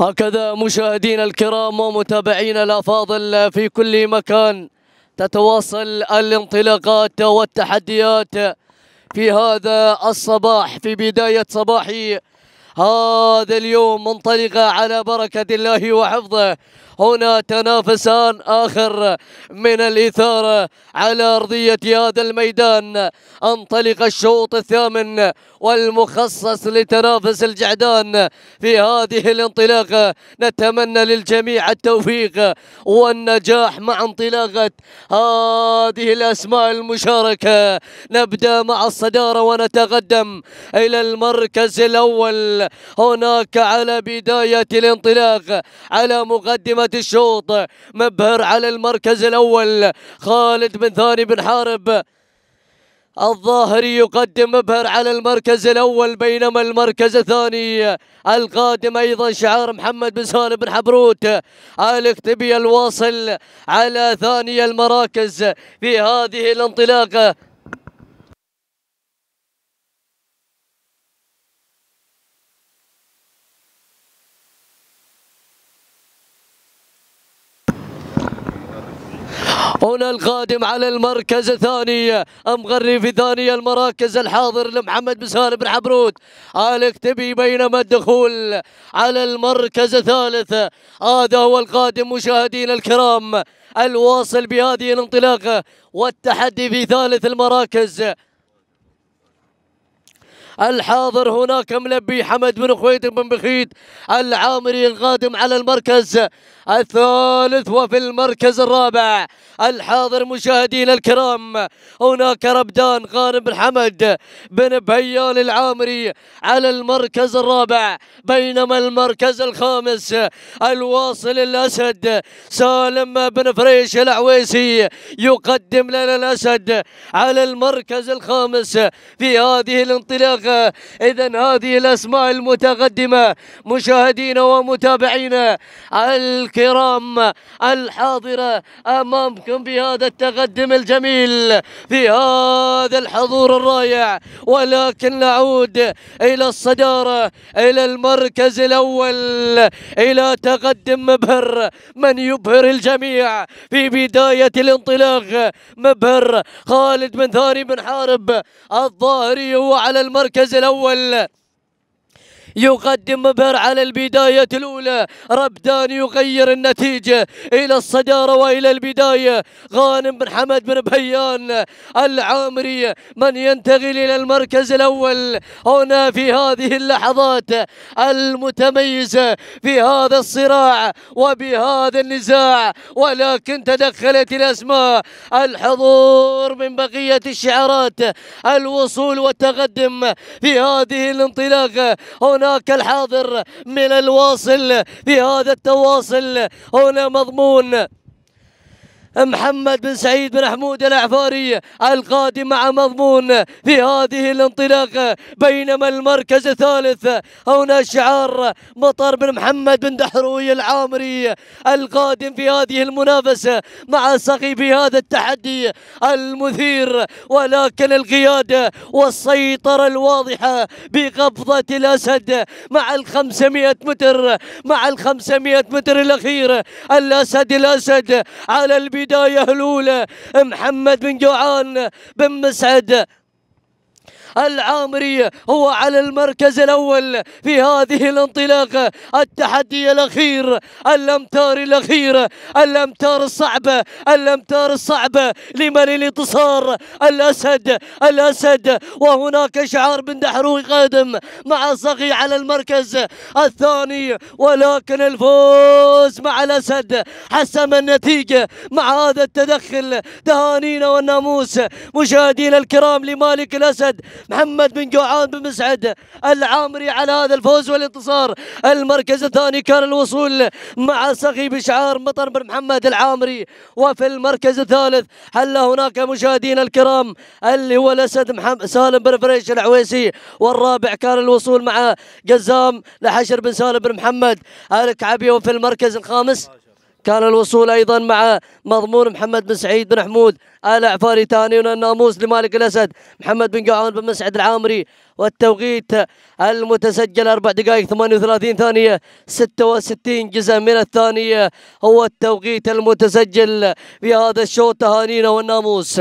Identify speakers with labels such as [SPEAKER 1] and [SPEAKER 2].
[SPEAKER 1] هكذا مشاهدينا الكرام ومتابعينا الافاضل في كل مكان تتواصل الانطلاقات والتحديات في هذا الصباح في بدايه صباحي هذا اليوم منطلقة على بركة الله وحفظه هنا تنافسان آخر من الإثارة على أرضية هذا الميدان انطلق الشوط الثامن والمخصص لتنافس الجعدان في هذه الانطلاقة نتمنى للجميع التوفيق والنجاح مع انطلاقة هذه الأسماء المشاركة نبدأ مع الصدارة ونتقدم إلى المركز الأول هناك على بداية الانطلاق على مقدمة الشوط مبهر على المركز الأول خالد بن ثاني بن حارب الظاهري يقدم مبهر على المركز الأول بينما المركز الثاني القادم أيضا شعار محمد بن سالم بن حبروت الاختبي الواصل على ثاني المراكز في هذه الانطلاقة هنا القادم على المركز الثاني أمغري في ثانية المراكز الحاضر لمحمد بن سالم بن حبرود آل تبي بينما الدخول على المركز الثالث هذا هو القادم مشاهدينا الكرام الواصل بهذه الانطلاقة والتحدي في ثالث المراكز الحاضر هناك ملبي حمد بن خويت بن بخيت العامري القادم على المركز الثالث وفي المركز الرابع الحاضر مشاهدينا الكرام هناك ربدان غانم بن حمد بن بهيال العامري على المركز الرابع بينما المركز الخامس الواصل الأسد سالم بن فريش العويسي يقدم لنا الأسد على المركز الخامس في هذه الانطلاقة إذا هذه الأسماء المتقدمة مشاهدينا ومتابعينا الكرام الحاضرة أمامكم بهذا التقدم الجميل في هذا الحضور الرائع ولكن نعود إلى الصدارة إلى المركز الأول إلى تقدم مبهر من يبهر الجميع في بداية الانطلاق مبهر خالد بن ثاني بن حارب الظاهري هو على المركز المركز الأول يقدم مبهر على البداية الأولى ربدان يغير النتيجة إلى الصدارة وإلى البداية غانم بن حمد بن بيان العامري من ينتقل إلى المركز الأول هنا في هذه اللحظات المتميزة في هذا الصراع وبهذا النزاع ولكن تدخلت الأسماء الحضور من بقية الشعارات الوصول والتقدم في هذه الانطلاقة هنا هناك الحاضر من الواصل بهذا التواصل هنا مضمون محمد بن سعيد بن حمود العفاري القادم مع مضمون في هذه الانطلاقة بينما المركز الثالث هنا شعار مطر بن محمد بن دحروي العامري القادم في هذه المنافسة مع سقي في هذا التحدي المثير ولكن القيادة والسيطرة الواضحة بقبضة الأسد مع ال 500 متر مع ال 500 متر الأخير الأسد الأسد على البيت البداية الأولى محمد بن جوعان بن مسعد العامري هو على المركز الأول في هذه الانطلاقة التحدي الأخير الأمتار الأخيرة الأمتار الصعبة الأمتار الصعبة لمن الانتصار الأسد الأسد وهناك إشعار بن دحروي قادم مع صغي على المركز الثاني ولكن الفوز مع الأسد حسم النتيجة مع هذا التدخل تهانينا والناموس مشاهدينا الكرام لمالك الأسد محمد بن جوعان بن مسعد العامري على هذا الفوز والانتصار المركز الثاني كان الوصول مع سخي بشعار مطر بن محمد العامري وفي المركز الثالث هل هناك مشاهدينا الكرام اللي هو الاسد محمد سالم بن فريش العويسي والرابع كان الوصول مع قزام لحشر بن سالم بن محمد الكعبي وفي المركز الخامس كان الوصول ايضا مع مضمون محمد بن سعيد بن حمود عفاري ثاني والناموس لمالك الاسد محمد بن قعون بن مسعد العامري والتوقيت المتسجل اربع دقائق 38 ثانية 66 جزء من الثانية هو التوقيت المتسجل في هذا الشوط تهانينا والناموس